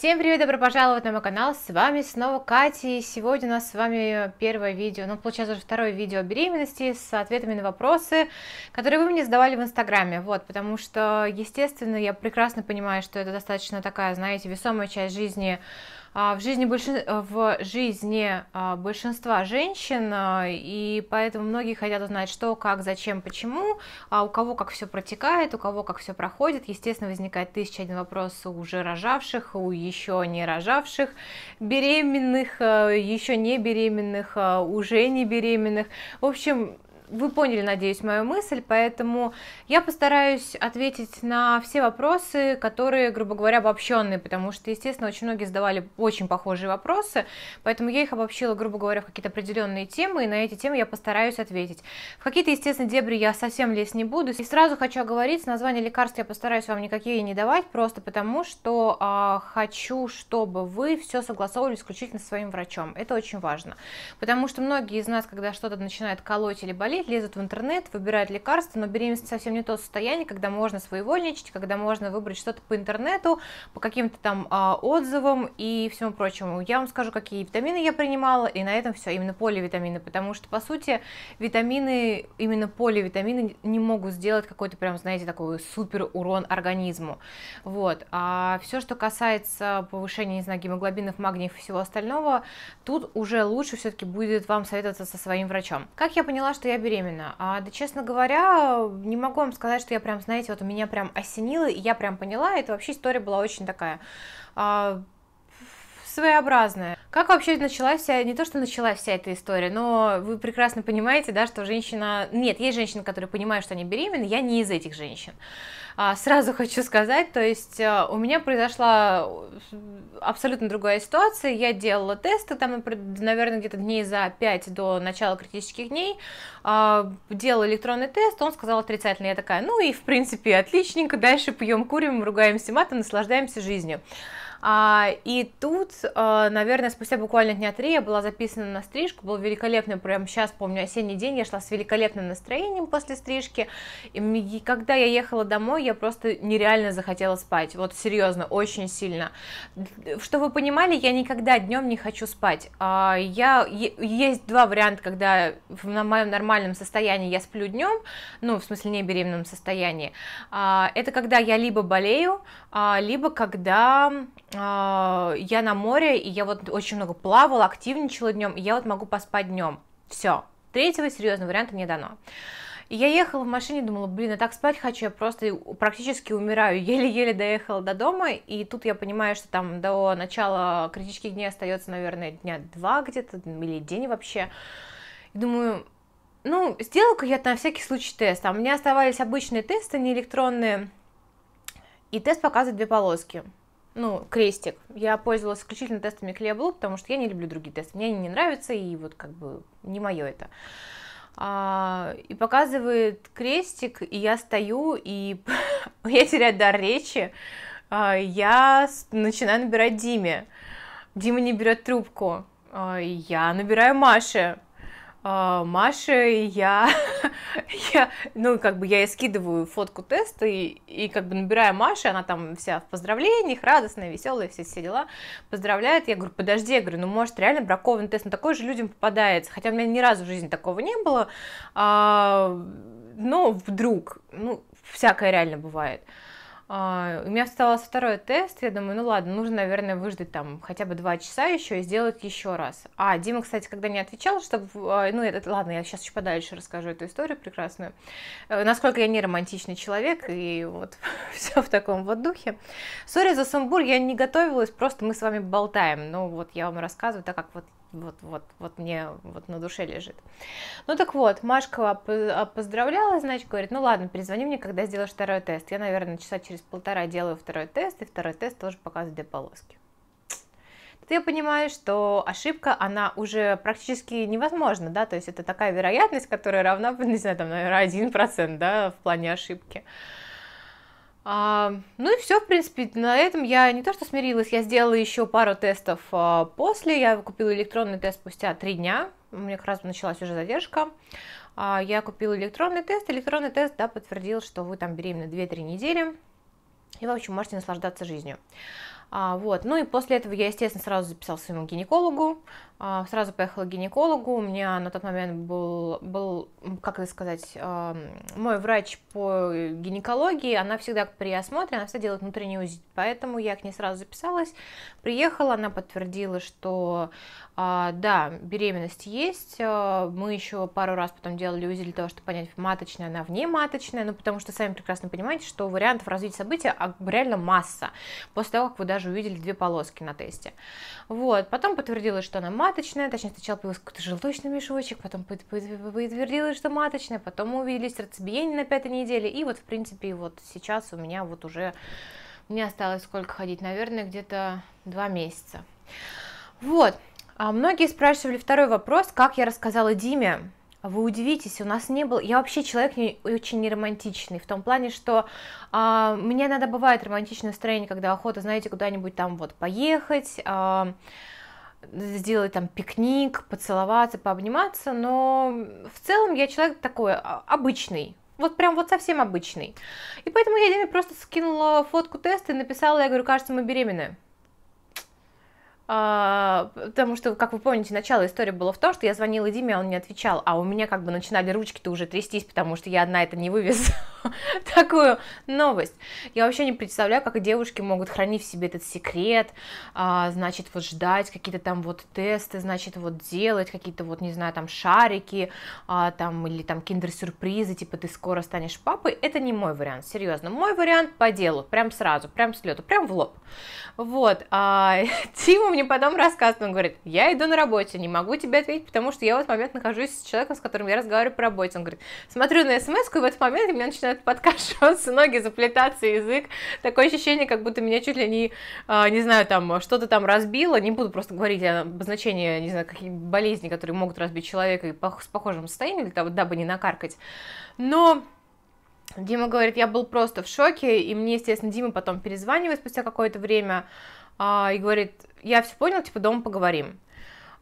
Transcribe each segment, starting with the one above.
Всем привет, добро пожаловать на мой канал, с вами снова Катя, и сегодня у нас с вами первое видео, ну, получается уже второе видео о беременности с ответами на вопросы, которые вы мне задавали в Инстаграме, вот, потому что, естественно, я прекрасно понимаю, что это достаточно такая, знаете, весомая часть жизни а, в жизни, большин... Э, в жизни а, большинства женщин, а, и поэтому многие хотят узнать, что, как, зачем, почему, у кого как все протекает, у кого как все проходит. Естественно, возникает тысяча один вопрос у уже рожавших, у еще не рожавших, беременных, э, еще не беременных, уже не беременных. В общем, вы поняли, надеюсь, мою мысль, поэтому я постараюсь ответить на все вопросы, которые, грубо говоря, обобщенные, потому что, естественно, очень многие задавали очень похожие вопросы, поэтому я их обобщила, грубо говоря, в какие-то определенные темы, и на эти темы я постараюсь ответить. В какие-то, естественно, дебри я совсем лезть не буду. И сразу хочу оговориться, название лекарств я постараюсь вам никакие не давать, просто потому что э, хочу, чтобы вы все согласовывали исключительно с своим врачом. Это очень важно, потому что многие из нас, когда что-то начинает колоть или болеть, лезут в интернет, выбирают лекарства, но беременность совсем не то состояние, когда можно своевольничать, когда можно выбрать что-то по интернету, по каким-то там а, отзывам и всему прочему. Я вам скажу, какие витамины я принимала, и на этом все, именно поливитамины, потому что, по сути, витамины, именно поливитамины не могут сделать какой-то прям, знаете, такой супер урон организму. Вот. А все, что касается повышения, не знаю, гемоглобинов, магниев и всего остального, тут уже лучше все-таки будет вам советоваться со своим врачом. Как я поняла, что я беременна беременна. А, да, честно говоря, не могу вам сказать, что я прям, знаете, вот у меня прям осенило, и я прям поняла, это вообще история была очень такая а, своеобразная. Как вообще началась вся, не то что началась вся эта история, но вы прекрасно понимаете, да, что женщина... Нет, есть женщины, которые понимают, что они беременны, я не из этих женщин. А, сразу хочу сказать, то есть э, у меня произошла э, абсолютно другая ситуация, я делала тесты, там, наверное, где-то дней за 5 до начала критических дней, а, делала электронный тест, он сказал отрицательный, я такая, ну и в принципе отличненько, дальше пьем, курим, ругаемся матом, наслаждаемся жизнью. А, и тут, э, наверное, спустя буквально дня три я была записана на стрижку, был великолепный, прям сейчас помню, осенний день, я шла с великолепным настроением после стрижки, и когда я ехала домой, я просто нереально захотела спать, вот серьезно, очень сильно. Что вы понимали, я никогда днем не хочу спать. А, я, есть два варианта, когда на моем нормальном состоянии я сплю днем, ну, в смысле, не беременном состоянии. А, это когда я либо болею, либо когда а, я на море, и я вот очень много плавала, активничала днем, и я вот могу поспать днем. Все. Третьего серьезного варианта не дано. И я ехала в машине, думала, блин, я так спать хочу, я просто практически умираю, еле-еле доехала до дома, и тут я понимаю, что там до начала критических дней остается, наверное, дня два где-то, или день вообще. И думаю, ну, сделала-ка я на всякий случай тест, а у меня оставались обычные тесты, не электронные, и тест показывает две полоски ну, крестик. Я пользовалась исключительно тестами Клеобл, потому что я не люблю другие тесты. Мне они не нравятся, и вот как бы не мое это. А, и показывает крестик, и я стою, и я теряю дар речи. А, я начинаю набирать Диме. Дима не берет трубку. А, я набираю Маше. А, Маше я, я, ну, как бы я ей скидываю фотку теста и, и как бы набираю Маше, она там вся в поздравлениях, радостная, веселая, все, все дела, поздравляет. Я говорю, подожди, я говорю, ну, может, реально бракованный тест, ну, такой же людям попадается, хотя у меня ни разу в жизни такого не было, а, но ну, вдруг, ну, всякое реально бывает. А, у меня остался второй тест, я думаю, ну ладно, нужно, наверное, выждать там хотя бы два часа еще и сделать еще раз. А, Дима, кстати, когда не отвечал, чтобы, а, ну, это, ладно, я сейчас еще подальше расскажу эту историю прекрасную, э, насколько я не романтичный человек, и вот все в таком вот духе. Сори за сумбур, я не готовилась, просто мы с вами болтаем, ну вот я вам рассказываю так, как вот вот, вот, вот мне вот на душе лежит. Ну так вот, Машка а, поздравляла, значит, говорит, ну ладно, перезвони мне, когда сделаешь второй тест. Я, наверное, часа через полтора делаю второй тест, и второй тест тоже показывает две полоски. Тут я понимаю, что ошибка, она уже практически невозможна, да, то есть это такая вероятность, которая равна, не знаю, там, наверное, 1%, да, в плане ошибки. А, ну и все, в принципе, на этом я не то что смирилась, я сделала еще пару тестов а, после, я купила электронный тест спустя три дня, у меня как раз началась уже задержка, а, я купила электронный тест, электронный тест, да, подтвердил, что вы там беременны 2-3 недели, и, в общем, можете наслаждаться жизнью. А, вот. Ну и после этого я, естественно, сразу записалась к своему гинекологу, а, сразу поехала к гинекологу, у меня на тот момент был, был как это сказать, а, мой врач по гинекологии, она всегда при осмотре, она всегда делает внутренний УЗИ, поэтому я к ней сразу записалась, приехала, она подтвердила, что а, да, беременность есть, мы еще пару раз потом делали УЗИ для того, чтобы понять, маточная она, вне маточная, ну потому что сами прекрасно понимаете, что вариантов развития события реально масса, после того, как вы даже увидели две полоски на тесте. Вот, потом подтвердила, что она маточная, маточная, точнее сначала появился какой-то желточный мешочек, потом подтвердилось, что маточная, потом мы увидели сердцебиение на пятой неделе, и вот в принципе вот сейчас у меня вот уже, мне осталось сколько ходить, наверное, где-то два месяца. Вот, а многие спрашивали второй вопрос, как я рассказала Диме, вы удивитесь, у нас не было... Я вообще человек не, очень неромантичный, в том плане, что э, мне иногда бывает романтичное настроение, когда охота, знаете, куда-нибудь там вот поехать, э, сделать там пикник, поцеловаться, пообниматься, но в целом я человек такой а, обычный, вот прям вот совсем обычный. И поэтому я Диме просто скинула фотку теста и написала, я говорю, кажется, мы беременны. А, потому что, как вы помните, начало истории было в том, что я звонила Диме, а он не отвечал, а у меня как бы начинали ручки-то уже трястись, потому что я одна это не вывез такую новость. Я вообще не представляю, как девушки могут хранить в себе этот секрет, а, значит, вот ждать какие-то там вот тесты, значит, вот делать какие-то вот, не знаю, там шарики, а, там, или там киндер-сюрпризы, типа ты скоро станешь папой, это не мой вариант, серьезно, мой вариант по делу, прям сразу, прям с лету, прям в лоб. Вот, Тима мне мне потом рассказывает, он говорит, я иду на работе, не могу тебе ответить, потому что я в этот момент нахожусь с человеком, с которым я разговариваю по работе. Он говорит, смотрю на смс и в этот момент у меня начинает подкашиваться ноги, заплетаться язык. Такое ощущение, как будто меня чуть ли не, а, не знаю, там, что-то там разбило. Не буду просто говорить о обозначении, не знаю, какие болезни, которые могут разбить человека и с похожим состоянием, для того, дабы не накаркать. Но Дима говорит, я был просто в шоке, и мне, естественно, Дима потом перезванивает спустя какое-то время, а, и говорит, я все понял, типа, дома поговорим.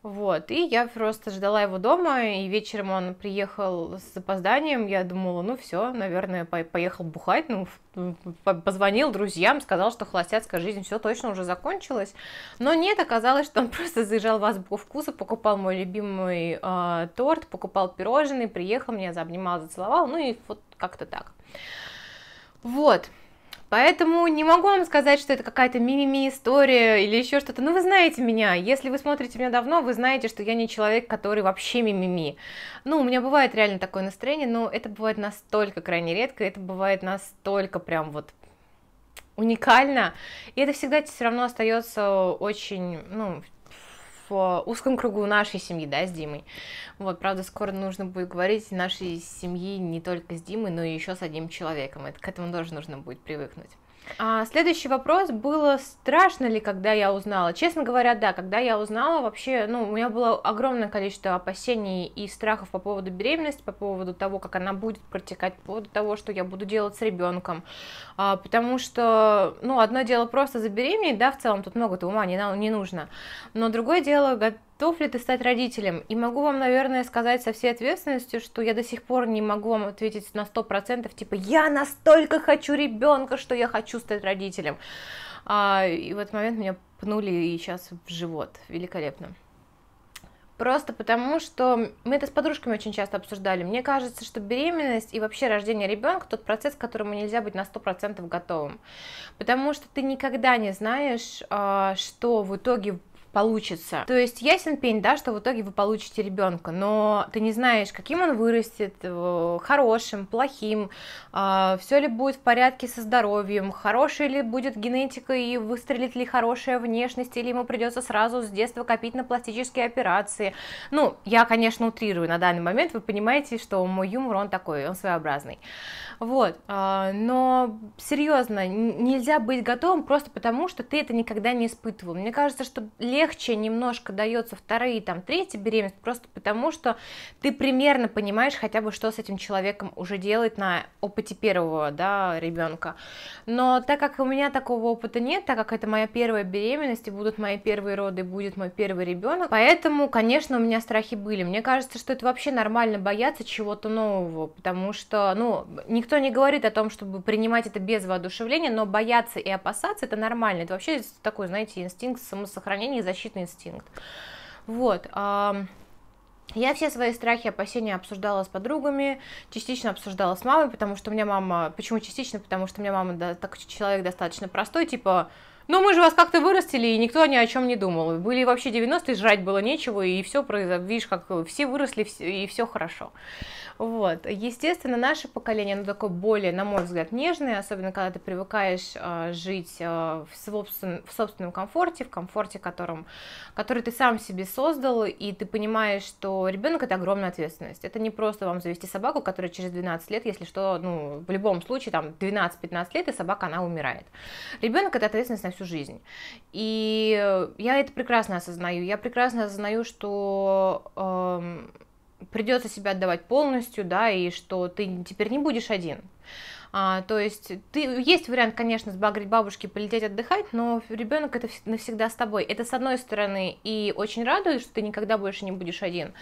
Вот, и я просто ждала его дома, и вечером он приехал с опозданием, я думала, ну все, наверное, поехал бухать, ну, ну позвонил друзьям, сказал, что холостяцкая жизнь все точно уже закончилась, но нет, оказалось, что он просто заезжал в азбуку вкуса, покупал мой любимый э, торт, покупал пирожные, приехал, меня заобнимал, зацеловал, ну и вот как-то так. Вот, Поэтому не могу вам сказать, что это какая-то мимими история или еще что-то. Ну вы знаете меня. Если вы смотрите меня давно, вы знаете, что я не человек, который вообще мимими. Ну, у меня бывает реально такое настроение, но это бывает настолько крайне редко, это бывает настолько прям вот уникально. И это всегда все равно остается очень, ну, в э, узком кругу нашей семьи, да, с Димой. Вот, правда, скоро нужно будет говорить нашей семьи не только с Димой, но и еще с одним человеком. Это к этому тоже нужно будет привыкнуть. А, следующий вопрос было, страшно ли, когда я узнала? Честно говоря, да, когда я узнала, вообще, ну, у меня было огромное количество опасений и страхов по поводу беременности, по поводу того, как она будет протекать, по поводу того, что я буду делать с ребенком, а, потому что, ну, одно дело просто забеременеть, да, в целом тут много-то ума не, не нужно, но другое дело готов ли ты стать родителем? И могу вам, наверное, сказать со всей ответственностью, что я до сих пор не могу вам ответить на сто процентов типа, я настолько хочу ребенка, что я хочу стать родителем. А, и в этот момент меня пнули и сейчас в живот. Великолепно. Просто потому, что мы это с подружками очень часто обсуждали. Мне кажется, что беременность и вообще рождение ребенка тот процесс, к которому нельзя быть на 100% готовым. Потому что ты никогда не знаешь, а, что в итоге получится. То есть ясен пень, да, что в итоге вы получите ребенка, но ты не знаешь, каким он вырастет, э, хорошим, плохим, а, все ли будет в порядке со здоровьем, хорошая ли будет генетика и выстрелит ли хорошая внешность, или ему придется сразу с детства копить на пластические операции. Ну, я, конечно, утрирую на данный момент, вы понимаете, что мой юмор, он такой, он своеобразный. Вот, а, но серьезно, нельзя быть готовым просто потому, что ты это никогда не испытывал. Мне кажется, что легче легче немножко дается вторые, там, третья беременность, просто потому что ты примерно понимаешь хотя бы, что с этим человеком уже делать на опыте первого, да, ребенка. Но так как у меня такого опыта нет, так как это моя первая беременность, и будут мои первые роды, будет мой первый ребенок, поэтому, конечно, у меня страхи были. Мне кажется, что это вообще нормально бояться чего-то нового, потому что, ну, никто не говорит о том, чтобы принимать это без воодушевления, но бояться и опасаться это нормально. Это вообще такой, знаете, инстинкт самосохранения защитный инстинкт. Вот. Я все свои страхи и опасения обсуждала с подругами, частично обсуждала с мамой, потому что у меня мама... Почему частично? Потому что у меня мама да, так, человек достаточно простой, типа, но ну, мы же вас как-то вырастили, и никто ни о чем не думал. Были вообще 90-е, жрать было нечего, и все произошло. Видишь, как э, все выросли, и все хорошо. Вот. Естественно, наше поколение, оно такое более, на мой взгляд, нежное, особенно когда ты привыкаешь э, жить э, в, собствен, в собственном комфорте, в комфорте, которым, который ты сам себе создал, и ты понимаешь, что ребенок это огромная ответственность. Это не просто вам завести собаку, которая через 12 лет, если что, ну, в любом случае, там, 12-15 лет, и собака, она умирает. Ребенок это ответственность на всю всю жизнь. И я это прекрасно осознаю. Я прекрасно осознаю, что э, эм, придется себя отдавать полностью, да, и что ты теперь не будешь один. А, то есть ты, есть вариант, конечно, сбагрить бабушки, полететь отдыхать, но ребенок это навсегда с тобой. Это с одной стороны и очень радует, что ты никогда больше не будешь один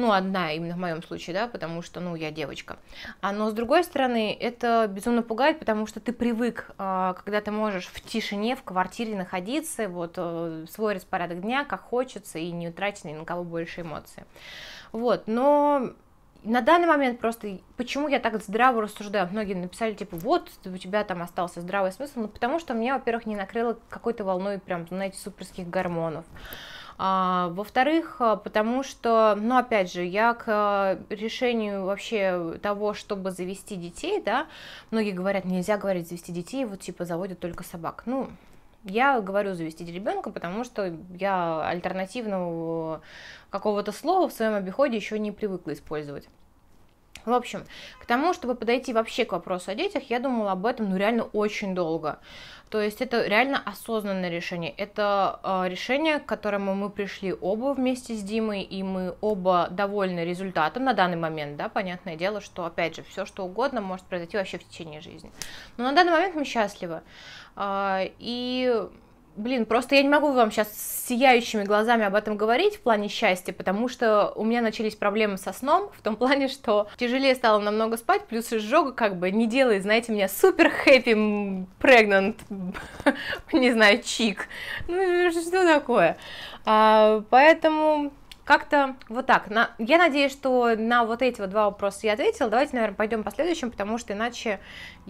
ну, одна именно в моем случае, да, потому что, ну, я девочка. А, но, с другой стороны, это безумно пугает, потому что ты привык, а, когда ты можешь в тишине, в квартире находиться, вот, э, свой распорядок дня, как хочется, и не тратить ни на кого больше эмоций. Вот, но на данный момент просто, почему я так здраво рассуждаю, многие написали, типа, вот, у тебя там остался здравый смысл, ну, потому что мне во-первых, не накрыло какой-то волной прям, знаете, суперских гормонов, а, во-вторых, а, потому что, ну, опять же, я к а, решению вообще того, чтобы завести детей, да, многие говорят, нельзя говорить завести детей, вот типа заводят только собак. Ну, я говорю завести ребенка, потому что я альтернативного какого-то слова в своем обиходе еще не привыкла использовать. В общем, к тому, чтобы подойти вообще к вопросу о детях, я думала об этом, ну, реально очень долго. То есть это реально осознанное решение. Это э, решение, к которому мы пришли оба вместе с Димой, и мы оба довольны результатом на данный момент, да, понятное дело, что, опять же, все что угодно может произойти вообще в течение жизни. Но на данный момент мы счастливы. Э, и Блин, просто я не могу вам сейчас с сияющими глазами об этом говорить в плане счастья, потому что у меня начались проблемы со сном, в том плане, что тяжелее стало намного спать, плюс изжога как бы не делает, знаете, меня супер хэппи прегнант, не знаю, чик. Ну, что такое? А, поэтому как-то вот так. На, я надеюсь, что на вот эти вот два вопроса я ответила. Давайте, наверное, пойдем по следующим, потому что иначе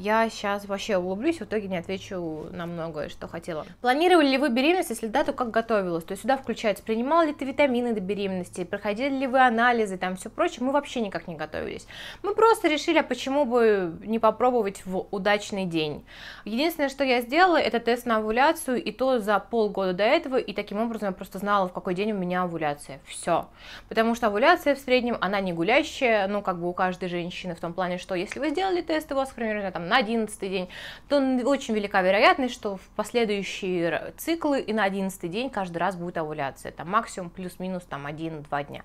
я сейчас вообще углублюсь, в итоге не отвечу на многое, что хотела. Планировали ли вы беременность, если да, то как готовилась? То есть сюда включается, принимала ли ты витамины до беременности, проходили ли вы анализы, там все прочее, мы вообще никак не готовились. Мы просто решили, а почему бы не попробовать в удачный день. Единственное, что я сделала, это тест на овуляцию, и то за полгода до этого, и таким образом я просто знала, в какой день у меня овуляция. Все. Потому что овуляция в среднем, она не гулящая, ну, как бы у каждой женщины, в том плане, что если вы сделали тест, у вас примерно там на 11 день, то очень велика вероятность, что в последующие циклы и на 11 день каждый раз будет овуляция, Это максимум плюс-минус там 1-2 дня.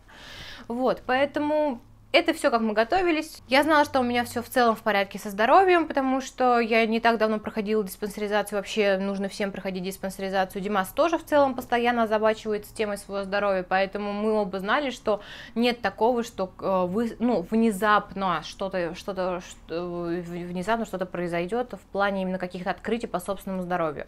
Вот, поэтому это все, как мы готовились. Я знала, что у меня все в целом в порядке со здоровьем, потому что я не так давно проходила диспансеризацию. Вообще нужно всем проходить диспансеризацию. Димас тоже в целом постоянно озабачивается темой своего здоровья, поэтому мы оба знали, что нет такого, что э, вы, ну, внезапно что-то что-то что, э, внезапно что-то произойдет в плане именно каких-то открытий по собственному здоровью.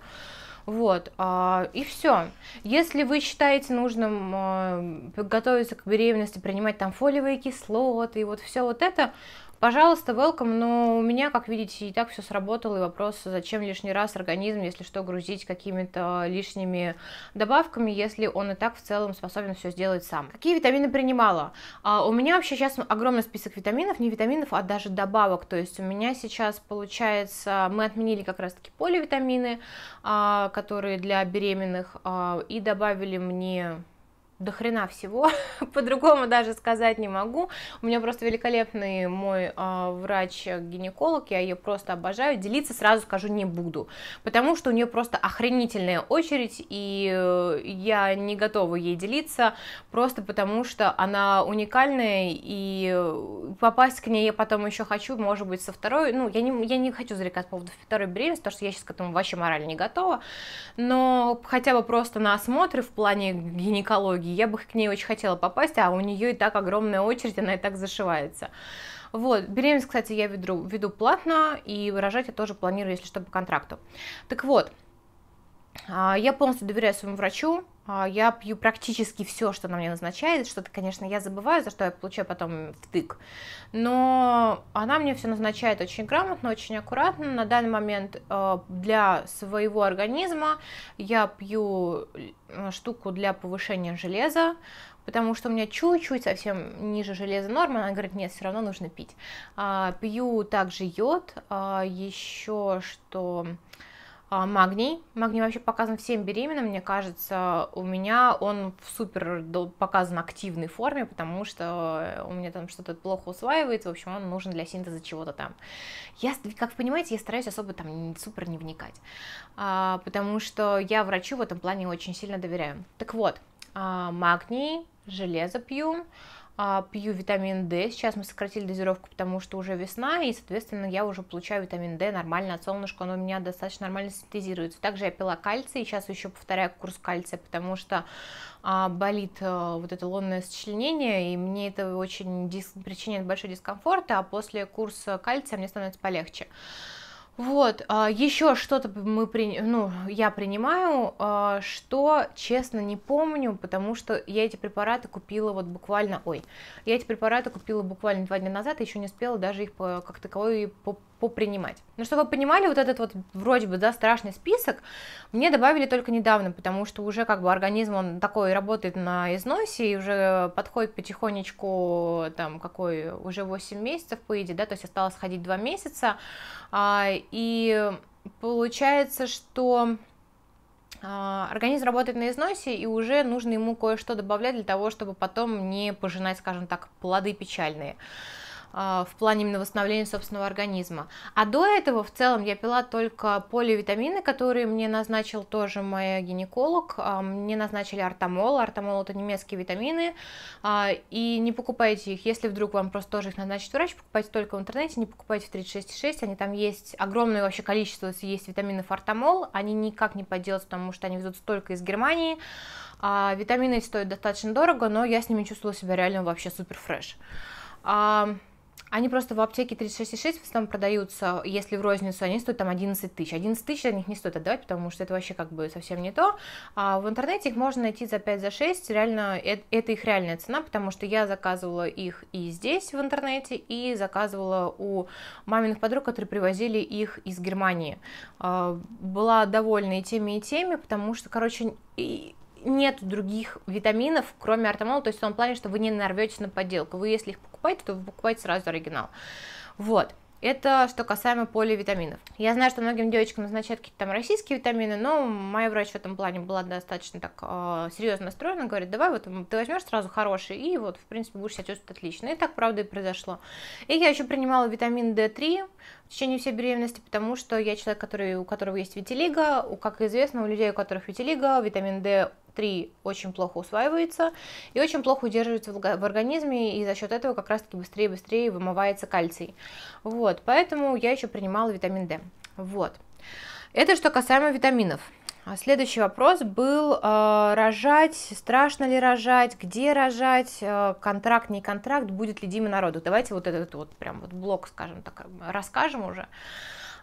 Вот, а, и все. Если вы считаете нужным а, готовиться к беременности, принимать там фолиевые кислоты и вот все вот это, Пожалуйста, welcome, но у меня, как видите, и так все сработало, и вопрос, зачем лишний раз организм, если что, грузить какими-то лишними добавками, если он и так в целом способен все сделать сам. Какие витамины принимала? А, у меня вообще сейчас огромный список витаминов, не витаминов, а даже добавок, то есть у меня сейчас получается, мы отменили как раз-таки поливитамины, а, которые для беременных, а, и добавили мне до хрена всего, по-другому даже сказать не могу. У меня просто великолепный мой э, врач-гинеколог, я ее просто обожаю. Делиться сразу скажу не буду, потому что у нее просто охренительная очередь, и э, я не готова ей делиться, просто потому что она уникальная, и э, попасть к ней я потом еще хочу, может быть, со второй, ну, я не, я не хочу зарекать по поводу второй беременности, потому что я сейчас к этому вообще морально не готова, но хотя бы просто на осмотры в плане гинекологии, каталоге. Я бы к ней очень хотела попасть, а у нее и так огромная очередь, она и так зашивается. Вот, беременность, кстати, я веду, веду платно, и выражать я тоже планирую, если что, по контракту. Так вот, а, я полностью доверяю своему врачу, а, я пью практически все, что она мне назначает, что-то, конечно, я забываю, за что я получаю потом втык, но она мне все назначает очень грамотно, очень аккуратно. На данный момент а, для своего организма я пью э, штуку для повышения железа, потому что у меня чуть-чуть совсем ниже железа нормы, она говорит, нет, все равно нужно пить. Пью также йод, еще что а, магний. Магний вообще показан всем беременным, мне кажется. У меня он в супер показан активной форме, потому что у меня там что-то плохо усваивается. В общем, он нужен для синтеза чего-то там. Я, как вы понимаете, я стараюсь особо там супер не вникать, а, потому что я врачу в этом плане очень сильно доверяю. Так вот, а, магний, железо пью, а, пью витамин D. Сейчас мы сократили дозировку, потому что уже весна, и, соответственно, я уже получаю витамин D нормально от солнышка, он у меня достаточно нормально синтезируется. Также я пила кальций, и сейчас еще повторяю курс кальция, потому что а, болит а, вот это лунное сочленение, и мне это очень дис... причиняет большой дискомфорт, а после курса кальция мне становится полегче. Вот, а, еще что-то мы при... ну, я принимаю, а, что, честно, не помню, потому что я эти препараты купила вот буквально, ой, я эти препараты купила буквально два дня назад, еще не успела даже их по, как таковой по попринимать. Но чтобы вы понимали, вот этот вот вроде бы, да, страшный список мне добавили только недавно, потому что уже как бы организм, он такой работает на износе, и уже подходит потихонечку, там, какой, уже 8 месяцев, по идее, да, то есть осталось ходить 2 месяца, а, и получается, что а, организм работает на износе, и уже нужно ему кое-что добавлять для того, чтобы потом не пожинать, скажем так, плоды печальные. А, в плане именно восстановления собственного организма. А до этого в целом я пила только поливитамины, которые мне назначил тоже мой гинеколог. А, мне назначили артамол. Артамол это немецкие витамины. А, и не покупайте их, если вдруг вам просто тоже их назначит врач, покупайте только в интернете, не покупайте в 36,6. Они там есть огромное вообще количество есть витаминов артамол. Они никак не подделать, потому что они везут только из Германии. А, витамины стоят достаточно дорого, но я с ними чувствовала себя реально вообще супер фреш. Они просто в аптеке 36,6 в основном продаются, если в розницу, они стоят там 11 тысяч. 11 тысяч за них не стоит отдавать, потому что это вообще как бы совсем не то. А в интернете их можно найти за 5, за 6, реально, это, это их реальная цена, потому что я заказывала их и здесь в интернете, и заказывала у маминых подруг, которые привозили их из Германии. А, была довольна и теми, и теми, потому что, короче, и нет других витаминов, кроме артамола, то есть в том плане, что вы не нарветесь на подделку. Вы если их покупаете, то вы покупаете сразу оригинал. Вот. Это что касаемо поливитаминов. Я знаю, что многим девочкам назначают какие-то там российские витамины, но моя врач в этом плане была достаточно так э, серьезно настроена, говорит, давай вот ты возьмешь сразу хороший, и вот, в принципе, будешь себя чувствовать отлично. И так, правда, и произошло. И я еще принимала витамин D3 в течение всей беременности, потому что я человек, который, у которого есть У как известно, у людей, у которых витилиго, витамин D 3 очень плохо усваивается и очень плохо удерживается в организме, и за счет этого как раз-таки быстрее-быстрее вымывается кальций. Вот, поэтому я еще принимала витамин D. Вот. Это что касаемо витаминов. А следующий вопрос был э, рожать, страшно ли рожать, где рожать, э, контракт, не контракт, будет ли Дима народу. Давайте вот этот вот прям вот блок, скажем так, э, расскажем уже.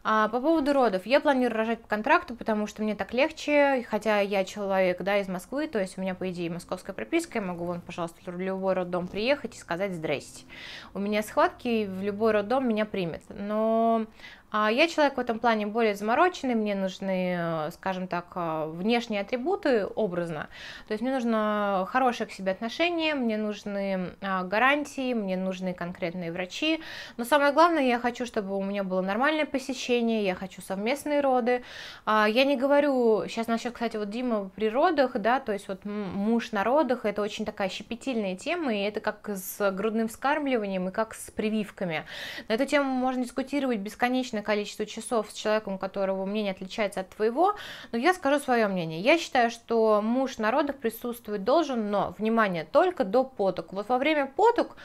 А, по поводу родов. Я планирую рожать по контракту, потому что мне так легче, хотя я человек, да, из Москвы, то есть у меня, по идее, московская прописка, я могу, вон, пожалуйста, в любой роддом приехать и сказать «здрасте». У меня схватки, и в любой роддом меня примет, но а Я человек в этом плане более замороченный, мне нужны, э, скажем так, э, внешние атрибуты образно. То есть мне нужно хорошее к себе отношение, мне нужны а, гарантии, мне нужны конкретные врачи. Но самое главное, я хочу, чтобы у меня было нормальное посещение, я хочу совместные роды. А, я не говорю сейчас насчет, кстати, вот Дима при родах, да, то есть вот муж на родах, это очень такая щепетильная тема, и это как с грудным вскармливанием и как с прививками. На эту тему можно дискутировать бесконечно, количество часов с человеком, у которого мнение отличается от твоего, но я скажу свое мнение. Я считаю, что муж народов присутствовать должен, но, внимание, только до поток. Вот во время поток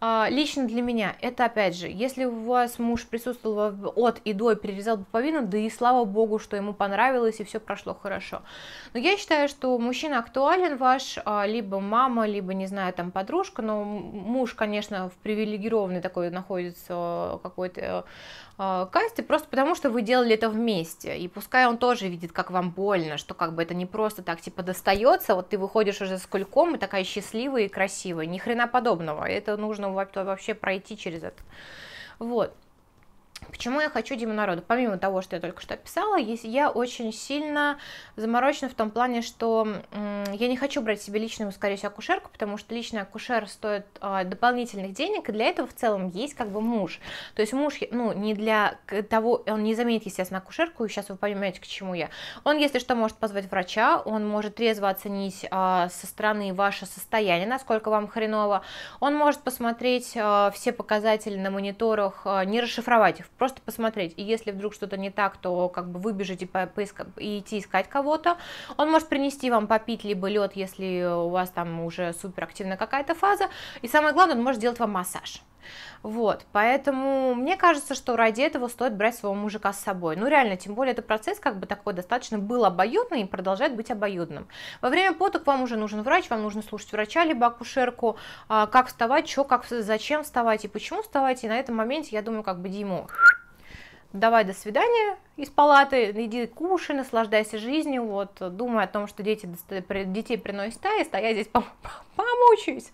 а, лично для меня это, опять же, если у вас муж присутствовал от и до и перерезал пуповину, да и слава богу, что ему понравилось и все прошло хорошо. Но я считаю, что мужчина актуален ваш, а, либо мама, либо, не знаю, там подружка, но муж, конечно, в привилегированной такой находится какой-то э, а, касте, просто потому что вы делали это вместе, и пускай он тоже видит, как вам больно, что как бы это не просто так, типа, достается, вот ты выходишь уже с кульком и такая счастливая и красивая, ни хрена подобного, это нужно вообще пройти через это. Вот. Почему я хочу Диму народу? Помимо того, что я только что описала, я очень сильно заморочена в том плане, что я не хочу брать себе личную, скорее всего, акушерку, потому что личный акушер стоит а, дополнительных денег, и для этого в целом есть как бы муж. То есть муж, ну, не для того, он не заменит, естественно, акушерку, и сейчас вы понимаете, к чему я. Он, если что, может позвать врача, он может трезво оценить а, со стороны ваше состояние, насколько вам хреново, он может посмотреть а, все показатели на мониторах, не расшифровать их, просто посмотреть. И если вдруг что-то не так, то как бы выбежите по и идти искать кого-то. Он может принести вам попить либо лед, если у вас там уже суперактивна какая-то фаза. И самое главное, он может сделать вам массаж. Вот, поэтому мне кажется, что ради этого стоит брать своего мужика с собой. Ну реально, тем более это процесс как бы такой достаточно был обоюдный и продолжает быть обоюдным. Во время пота вам уже нужен врач, вам нужно слушать врача, либо акушерку, а, как вставать, что, как, зачем вставать и почему вставать. И на этом моменте, я думаю, как бы Диму давай до свидания из палаты, иди кушай, наслаждайся жизнью, вот, думай о том, что дети, детей приносит аист, а я здесь пом- помучаюсь,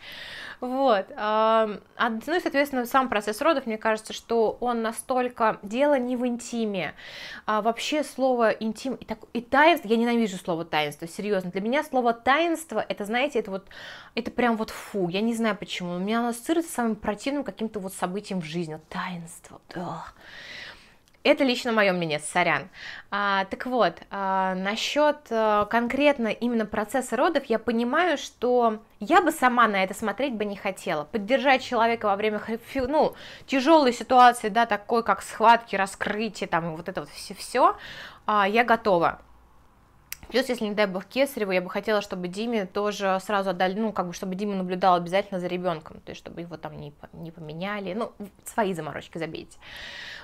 вот. А, ну и, соответственно, сам процесс родов, мне кажется, что он настолько, дело не в интиме, а вообще слово интим и, так, и таинство, я ненавижу слово таинство, серьезно, для меня слово таинство, это, знаете, это вот, это прям вот фу, я не знаю почему, у меня оно ассоциируется с самым противным каким-то вот событием в жизни, вот, таинство, ugh. Это лично мое мнение, сорян. А, так вот, а, насчет а, э, конкретно именно процесса родов, я понимаю, что я бы сама на это смотреть бы не хотела. Поддержать человека во время ну, тяжелой ситуации, да, такой как схватки, раскрытие, там, вот это вот все-все, а, я готова. Плюс, если, не дай бог, кесарево, я бы хотела, чтобы Диме тоже сразу отдали, ну, как бы, чтобы Дима наблюдал обязательно за ребенком, то есть, чтобы его там не, не поменяли, ну, свои заморочки забейте.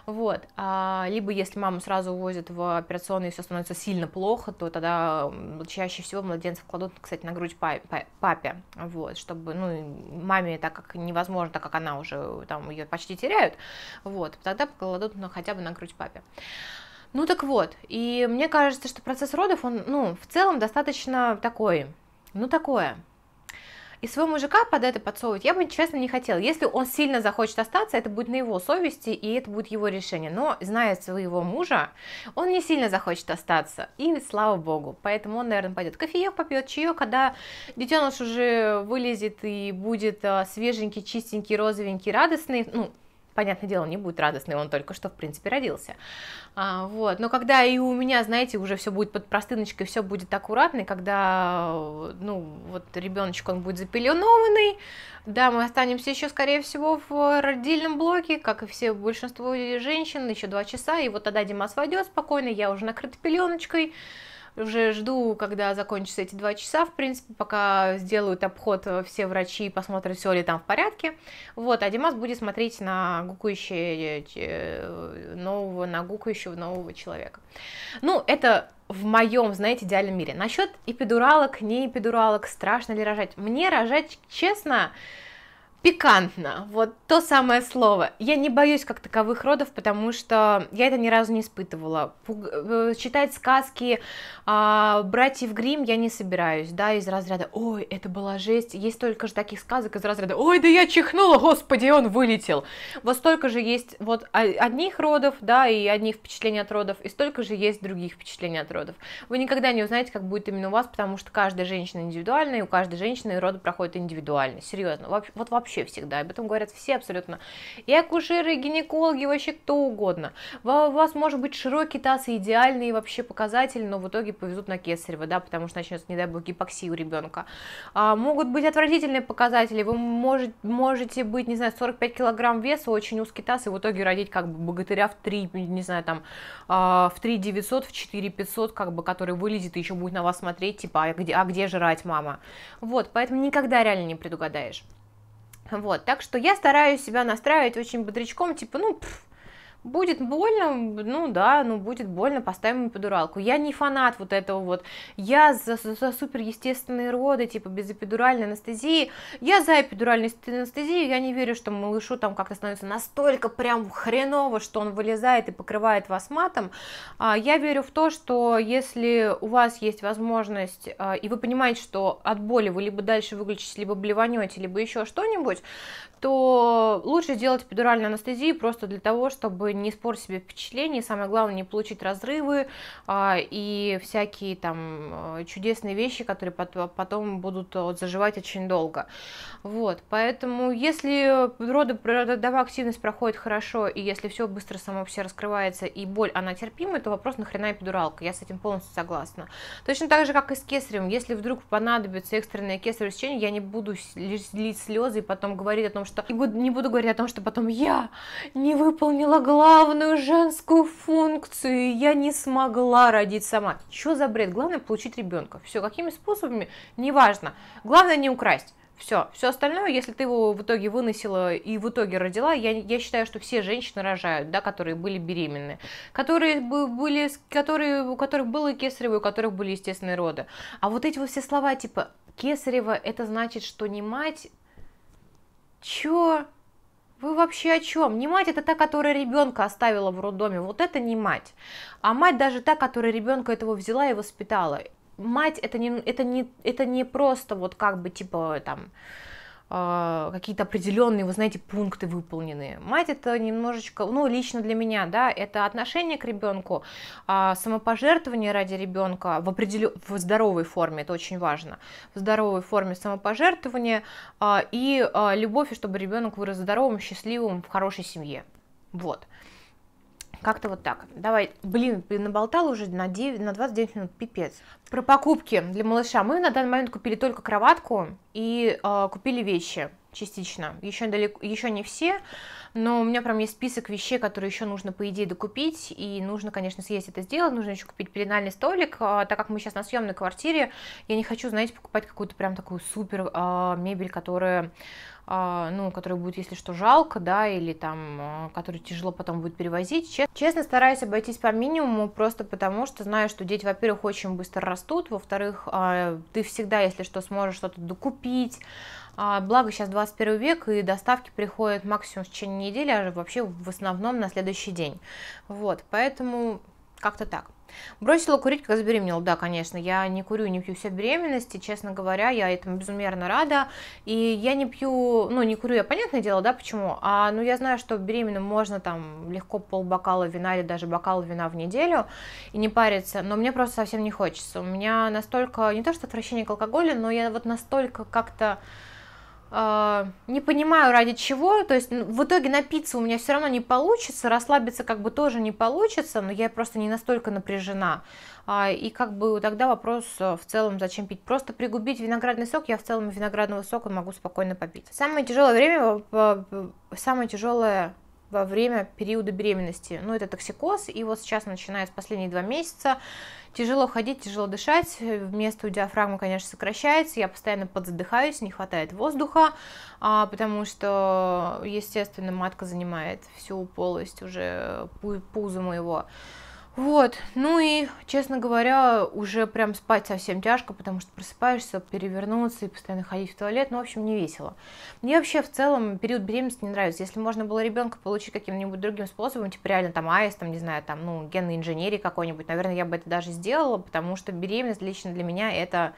Вот. А, либо, если маму сразу увозят в операционную, и все становится сильно плохо, то тогда чаще всего младенцев кладут, кстати, на грудь папе, папе вот, чтобы, ну, маме, так как невозможно, так как она уже, там, ее почти теряют, вот, тогда кладут ну, хотя бы на грудь папе. Ну так вот, и мне кажется, что процесс родов, он, ну, в целом достаточно такой, ну такое. И своего мужика под это подсовывать я бы, честно, не хотела. Если он сильно захочет остаться, это будет на его совести, и это будет его решение. Но, зная своего мужа, он не сильно захочет остаться. И слава богу. Поэтому он, наверное, пойдет кофеек попьет, чаек, когда детеныш уже вылезет и будет а, свеженький, чистенький, розовенький, радостный. Ну, понятное дело, не будет радостный, он только что, в принципе, родился. А, вот. Но когда и у меня, знаете, уже все будет под простыночкой, все будет аккуратно, и когда, ну, вот ребеночек, он будет запеленованный, да, мы останемся еще, скорее всего, в родильном блоке, как и все большинство женщин, еще два часа, и вот тогда Дима сводит спокойно, я уже накрыта пеленочкой, уже жду, когда закончатся эти два часа, в принципе, пока сделают обход э, все врачи и посмотрят, все ли там в порядке. Вот, а Димас будет смотреть на гукающего э, э, нового, на гукающего нового человека. Ну, это в моем, знаете, идеальном мире. Насчет эпидуралок, не эпидуралок, страшно ли рожать? Мне рожать, честно, Пикантно, вот то самое слово. Я не боюсь как таковых родов, потому что я это ни разу не испытывала. Пуг... Э, читать сказки э, братьев Грим я не собираюсь, да, из разряда «Ой, это была жесть». Есть столько же таких сказок из разряда «Ой, да я чихнула, господи, он вылетел». Вот столько же есть вот одних родов, да, и одних впечатлений от родов, и столько же есть других впечатлений от родов. Вы никогда не узнаете, как будет именно у вас, потому что каждая женщина индивидуальна, и у каждой женщины роды проходят индивидуально, серьезно. Вот вообще вообще всегда, об этом говорят все абсолютно. И акушеры, и гинекологи, и вообще кто угодно. У вас может быть широкий таз и идеальный вообще показатель, но в итоге повезут на кесарево, да, потому что начнется, не дай бог, гипоксия у ребенка. А, могут быть отвратительные показатели, вы может, можете быть, не знаю, 45 килограмм веса, очень узкий таз, и в итоге родить как бы богатыря в 3, не знаю, там, а, в 3 900, в 4 500, как бы, который вылезет и еще будет на вас смотреть, типа, а где, а где жрать мама? Вот, поэтому никогда реально не предугадаешь. Вот, так что я стараюсь себя настраивать очень бодрячком, типа, ну, пфф, Будет больно, ну да, ну будет больно, поставим ему эпидуралку. Я не фанат вот этого вот, я за, за суперестественные роды, типа без эпидуральной анестезии, я за эпидуральную анестезию, я не верю, что малышу там как-то становится настолько прям хреново, что он вылезает и покрывает вас матом. А, я верю в то, что если у вас есть возможность, а, и вы понимаете, что от боли вы либо дальше выключите, либо блеванете, либо еще что-нибудь, то лучше сделать эпидуральную анестезию просто для того, чтобы не испортить себе впечатление, и самое главное, не получить разрывы а, и всякие там э, чудесные вещи, которые потом, потом будут э, вот, заживать очень долго. Вот, поэтому если роды, родовая активность проходит хорошо, и если все быстро само все раскрывается, и боль, она терпимая, то вопрос нахрена эпидуралка, я с этим полностью согласна. Точно так же, как и с кесарем, если вдруг понадобится экстренное кесарево сечение, я не буду лить слезы и потом говорить о том, что не буду говорить о том, что потом я не выполнила главную женскую функцию, я не смогла родить сама. Что за бред? Главное получить ребенка. Все, какими способами, неважно. Главное не украсть. Все, все остальное, если ты его в итоге выносила и в итоге родила, я, я считаю, что все женщины рожают, да, которые были беременны, которые были, которые, у которых было кесарево, у которых были естественные роды. А вот эти вот все слова типа кесарево, это значит, что не мать, Чё? Вы вообще о чем? Не мать это та, которая ребенка оставила в роддоме. Вот это не мать. А мать даже та, которая ребенка этого взяла и воспитала. Мать это не, это не, это не просто вот как бы типа там а, какие-то определенные, вы знаете, пункты выполнены. Мать это немножечко, ну, лично для меня, да, это отношение к ребенку, а самопожертвование ради ребенка в, определен... в здоровой форме, это очень важно, в здоровой форме самопожертвование а, и любовь, чтобы ребенок вырос здоровым, счастливым, в хорошей семье. Вот. Как-то вот так. Давай, блин, наболтал уже на, 9, на 29 минут, пипец. Про покупки для малыша. Мы на данный момент купили только кроватку и э, купили вещи частично. Еще далеко, еще не все, но у меня прям есть список вещей, которые еще нужно, по идее, докупить, и нужно, конечно, съесть это сделать, нужно еще купить пеленальный столик, а, так как мы сейчас на съемной квартире, я не хочу, знаете, покупать какую-то прям такую супер а, мебель, которая а, ну, который будет, если что, жалко, да, или там, а, который тяжело потом будет перевозить. Честно, стараюсь обойтись по минимуму, просто потому что знаю, что дети, во-первых, очень быстро растут, во-вторых, а, ты всегда, если что, сможешь что-то докупить, Благо сейчас 21 век, и доставки приходят максимум в течение недели, а вообще в основном на следующий день. Вот, поэтому как-то так. Бросила курить, когда забеременела. Да, конечно, я не курю, не пью все беременности, честно говоря, я этому безумерно рада. И я не пью, ну, не курю, я понятное дело, да, почему. А, ну, я знаю, что беременным можно там легко полбокала вина или даже бокал вина в неделю и не париться, но мне просто совсем не хочется. У меня настолько, не то что отвращение к алкоголю, но я вот настолько как-то а, не понимаю ради чего, то есть ну, в итоге напиться у меня все равно не получится, расслабиться как бы тоже не получится, но я просто не настолько напряжена. А, и как бы тогда вопрос э, в целом, зачем пить? Просто пригубить виноградный сок, я в целом виноградного сока могу спокойно попить. Самое тяжелое время, э, э, самое тяжелое во время периода беременности. Ну, это токсикоз, и вот сейчас, начиная с последних два месяца, тяжело ходить, тяжело дышать, место у диафрагмы, конечно, сокращается, я постоянно подзадыхаюсь, не хватает воздуха, а, потому что, естественно, матка занимает всю полость уже пуза моего. Вот, ну и, честно говоря, уже прям спать совсем тяжко, потому что просыпаешься, перевернуться и постоянно ходить в туалет, ну, в общем, не весело. Мне вообще в целом период беременности не нравится. Если можно было ребенка получить каким-нибудь другим способом, типа реально там АЭС, там, не знаю, там, ну, генной инженерии какой-нибудь, наверное, я бы это даже сделала, потому что беременность лично для меня это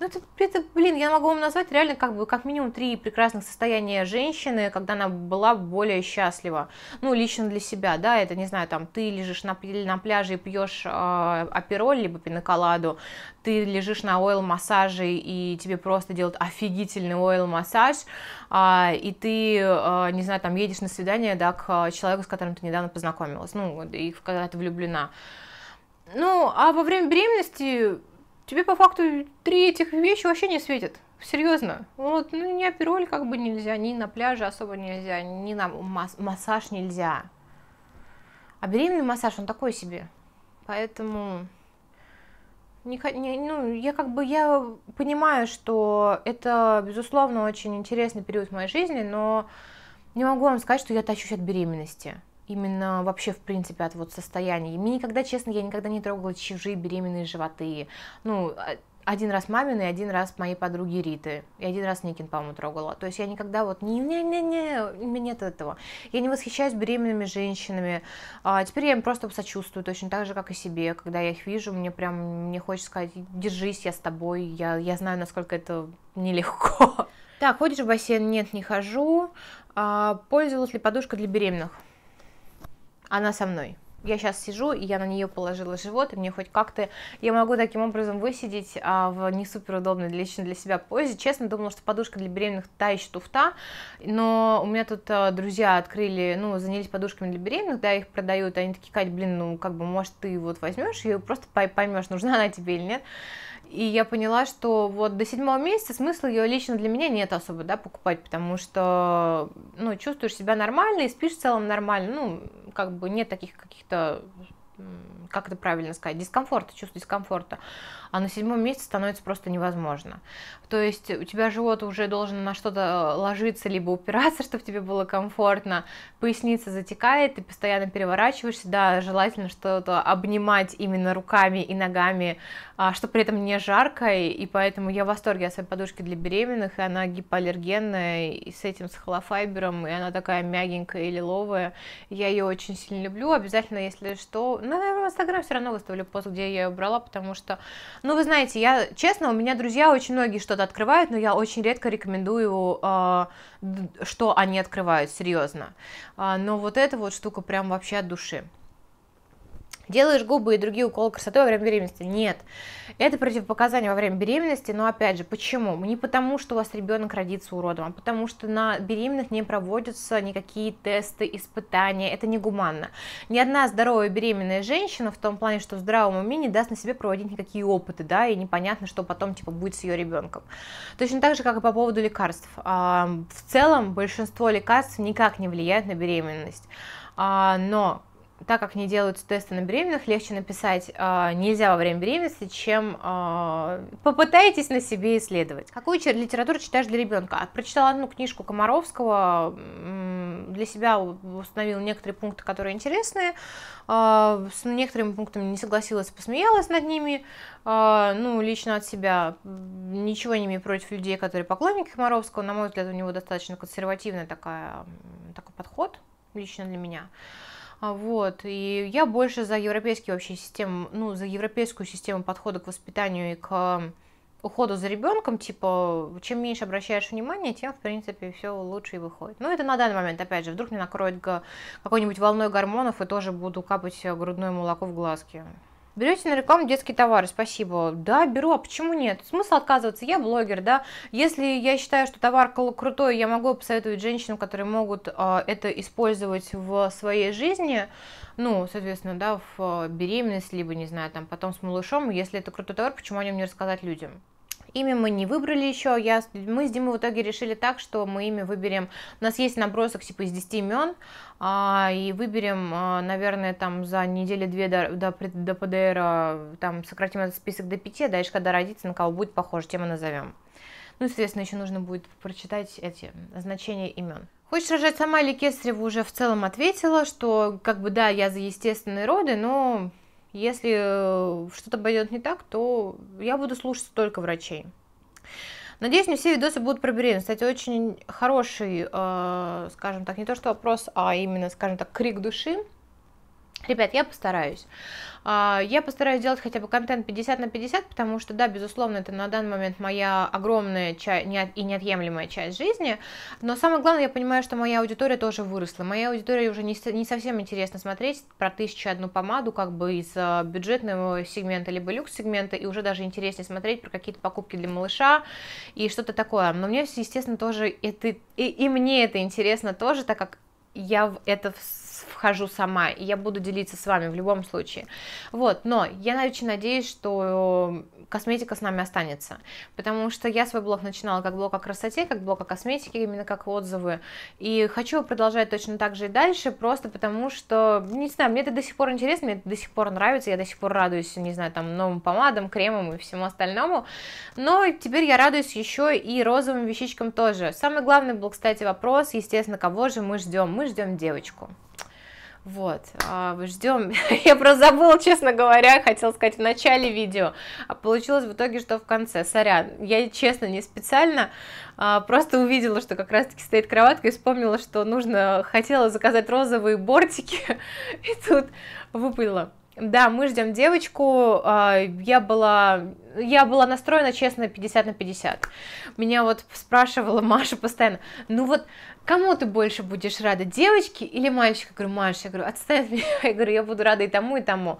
ну, это, это, блин, я могу вам назвать реально как бы как минимум три прекрасных состояния женщины, когда она была более счастлива. Ну, лично для себя, да, это, не знаю, там, ты лежишь на, на пляже и пьешь э, а, апероль, либо пиноколаду, ты лежишь на ойл-массаже и тебе просто делают офигительный ойл-массаж, э, а, и ты, э, не знаю, там, едешь на свидание, да, к человеку, с которым ты недавно познакомилась, ну, и когда ты влюблена. Ну, а во время беременности тебе по факту три этих вещи вообще не светит. Серьезно. Вот, ну, ни апероль как бы нельзя, ни на пляже особо нельзя, ни на масс- массаж нельзя. А беременный массаж, он такой себе. Поэтому... Не, не, ну, я как бы я понимаю, что это, безусловно, очень интересный период в моей жизни, но не могу вам сказать, что я тащусь от беременности именно вообще в принципе от вот состояния. Мне никогда, честно, я никогда не трогала чужие беременные животы. Ну, а, один раз мамины, один раз моей подруги Риты. И один раз Никин, по-моему, трогала. То есть я никогда вот не не не не у меня нет этого. Я не восхищаюсь беременными женщинами. А, теперь я им просто сочувствую, точно так же, как и себе. Когда я их вижу, мне прям, мне хочется сказать, держись, я с тобой. Я, я знаю, насколько это нелегко. Так, ходишь в бассейн? Нет, не хожу. А, пользовалась ли подушка для беременных? она со мной. Я сейчас сижу, и я на нее положила живот, и мне хоть как-то... Я могу таким образом высидеть а, в не суперудобной лично для себя позе. Честно, думала, что подушка для беременных та еще туфта, но у меня тут а, друзья открыли, ну, занялись подушками для беременных, да, их продают, они такие, Кать, блин, ну, как бы, может, ты вот возьмешь ее и просто поймешь, нужна она тебе или нет и я поняла, что вот до седьмого месяца смысла ее лично для меня нет особо, да, покупать, потому что, ну, чувствуешь себя нормально и спишь в целом нормально, ну, как бы нет таких каких-то как это правильно сказать, дискомфорта, чувство дискомфорта, а на седьмом месяце становится просто невозможно. То есть у тебя живот уже должен на что-то э, ложиться, либо упираться, чтобы тебе было комфортно, поясница затекает, ты постоянно переворачиваешься, да, желательно что-то обнимать именно руками и ногами, а, чтобы при этом не жарко, и, и поэтому я в восторге от своей подушки для беременных, и она гипоаллергенная, и с этим с холофайбером, и она такая мягенькая и лиловая, я ее очень сильно люблю, обязательно, если что, ну, наверное, Инстаграм все равно выставлю пост, где я ее брала, потому что, ну, вы знаете, я, честно, у меня друзья очень многие что-то открывают, но я очень редко рекомендую, э, что они открывают, серьезно. Э, а, но вот эта вот штука прям вообще от души. Делаешь губы и другие уколы красоты во время беременности? Нет. Это противопоказание во время беременности, но опять же, почему? Не потому, что у вас ребенок родится уродом, а потому что на беременных не проводятся никакие тесты, испытания, это негуманно. Ни одна здоровая беременная женщина в том плане, что в здравом уме не даст на себе проводить никакие опыты, да, и непонятно, что потом, типа, будет с ее ребенком. Точно так же, как и по поводу лекарств. А, в целом большинство лекарств никак не влияют на беременность, а, но так как не делаются тесты на беременных, легче написать э, «нельзя во время беременности», чем э, «попытайтесь на себе исследовать». Какую литературу читаешь для ребенка? А, прочитала одну книжку Комаровского, для себя установила некоторые пункты, которые интересные, э, с некоторыми пунктами не согласилась, посмеялась над ними, э, ну, лично от себя ничего не имею против людей, которые поклонники Комаровского, на мой взгляд, у него достаточно консервативный такая, такой подход, лично для меня. А, вот. И я больше за европейские вообще системы, ну, за европейскую систему подхода к воспитанию и к уходу за ребенком, типа, чем меньше обращаешь внимание, тем, в принципе, все лучше и выходит. Ну это на данный момент, опять же, вдруг мне накроет какой-нибудь волной гормонов и тоже буду капать э, грудное молоко в глазки. Берете на рекламу детские товары, спасибо. Да, беру, а почему нет? Смысл отказываться? Я блогер, да. Если я считаю, что товар крутой, я могу посоветовать женщинам, которые могут э, это использовать в своей жизни, ну, соответственно, да, в а, беременность, либо, не знаю, там, потом с малышом, если это крутой товар, почему о нем не рассказать людям? Имя мы не выбрали еще, а я, мы с Димой в итоге решили так, что мы имя выберем. У нас есть набросок типа из 10 имен, а, и выберем, а, наверное, там за недели две до, до, до ПДР, а, там сократим этот список до 5, а дальше когда родится, на кого будет похоже, тема назовем. Ну, соответственно, еще нужно будет прочитать эти значения имен. Хочешь рожать сама или кесарево уже в целом ответила, что как бы да, я за естественные роды, но если э, что-то пойдет не так, то я буду слушаться только врачей. Надеюсь, не все видосы будут про беременность. Кстати, очень хороший, э, скажем так, не то что вопрос, а именно, скажем так, крик души Ребят, я постараюсь. А, я постараюсь делать хотя бы контент 50 на 50, потому что, да, безусловно, это на данный момент моя огромная часть и неотъемлемая часть жизни, но самое главное, я понимаю, что моя аудитория тоже выросла. Моя аудитория уже не, не совсем интересно смотреть про тысячу одну помаду, как бы из а, бюджетного сегмента, либо люкс-сегмента, и уже даже интереснее смотреть про какие-то покупки для малыша и что-то такое. Но мне, естественно, тоже это, и, и мне это интересно тоже, так как я в это вхожу сама, и я буду делиться с вами в любом случае. Вот, но я очень надеюсь, что косметика с нами останется. Потому что я свой блог начинала как блог о красоте, как блог о косметике, именно как отзывы. И хочу продолжать точно так же и дальше, просто потому что, не знаю, мне это до сих пор интересно, мне это до сих пор нравится, я до сих пор радуюсь, не знаю, там, новым помадам, кремам и всему остальному. Но теперь я радуюсь еще и розовым вещичкам тоже. Самый главный был, кстати, вопрос, естественно, кого же мы ждем? Мы ждем девочку. Вот, а, ждем. Я просто забыла, честно говоря, хотела сказать в начале видео, а получилось в итоге, что в конце. Сорян, я честно не специально, а, просто увидела, что как раз-таки стоит кроватка и вспомнила, что нужно, хотела заказать розовые бортики, и тут выпылила. Да, мы ждем девочку. А, я была я была настроена, честно, 50 на 50. Меня вот спрашивала Маша постоянно, ну вот кому ты больше будешь рада, девочке или мальчику? Я говорю, Маша, я говорю, отстань от меня, я говорю, я буду рада и тому, и тому.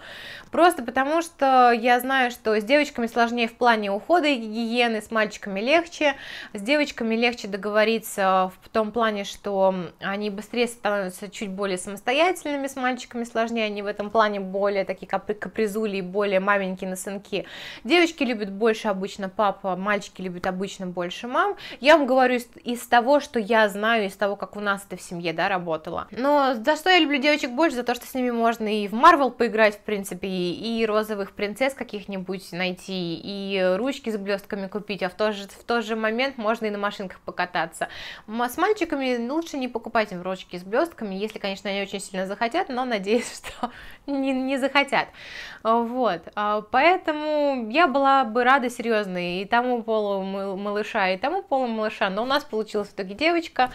Просто потому, что я знаю, что с девочками сложнее в плане ухода и гигиены, с мальчиками легче, с девочками легче договориться в том плане, что они быстрее становятся чуть более самостоятельными, с мальчиками сложнее, они в этом плане более такие капризули и более маменькины сынки. Девочки девочки любят больше обычно папа, мальчики любят обычно больше мам. Я вам говорю из, из того, что я знаю, из того, как у нас это в семье, да, работало. Но за что я люблю девочек больше? За то, что с ними можно и в Марвел поиграть, в принципе, и розовых принцесс каких-нибудь найти, и ручки с блестками купить, а в тот же, в тот же момент можно и на машинках покататься. А с мальчиками лучше не покупать им ручки с блестками, если, конечно, они очень сильно захотят, но надеюсь, что не, не захотят. Вот, а, поэтому я была бы рада серьезной и тому полу малыша, и тому полу малыша, но у нас получилась в итоге девочка.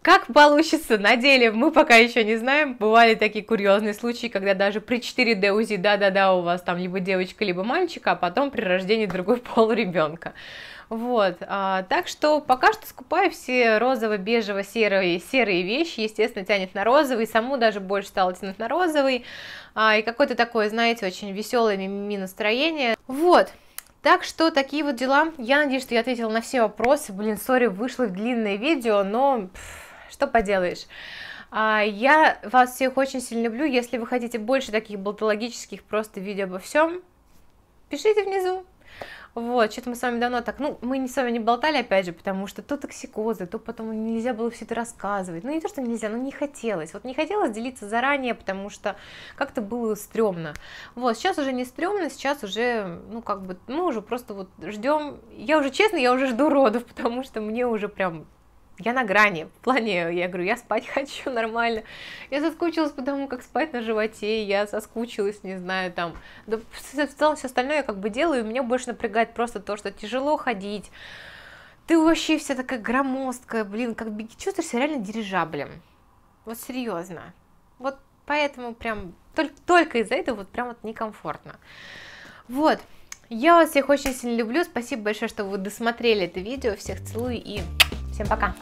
Как получится на деле, мы пока еще не знаем. Бывали такие курьезные случаи, когда даже при 4D УЗИ, да-да-да, у вас там либо девочка, либо мальчик, а потом при рождении другой пол ребенка. Вот, а, так что пока что скупаю все розово-бежево-серые серые вещи, естественно, тянет на розовый, саму даже больше стала тянуть на розовый, а, и какое-то такое, знаете, очень веселое мимими настроение. Вот, так что такие вот дела. Я надеюсь, что я ответила на все вопросы. Блин, сори, вышло длинное видео, но пфф, что поделаешь. А, я вас всех очень сильно люблю. Если вы хотите больше таких болтологических просто видео обо всем, пишите внизу. Вот, что-то мы с вами давно так, ну, мы не с вами не болтали, опять же, потому что то токсикозы, то потом нельзя было все это рассказывать. Ну, не то, что нельзя, но не хотелось. Вот не хотелось делиться заранее, потому что как-то было стрёмно. Вот, сейчас уже не стрёмно, сейчас уже, ну, как бы, мы уже просто вот ждем. Я уже, честно, я уже жду родов, потому что мне уже прям я на грани, в плане, я говорю, я спать хочу нормально, я соскучилась потому, как спать на животе, я соскучилась, не знаю, там, да, в целом все остальное я как бы делаю, и меня больше напрягает просто то, что тяжело ходить, ты вообще вся такая громоздкая, блин, как беги, чувствуешь себя реально дирижаблем, вот серьезно, вот поэтому прям только, только из-за этого вот прям вот некомфортно, вот, я вас всех очень сильно люблю. Спасибо большое, что вы досмотрели это видео. Всех целую и всем пока!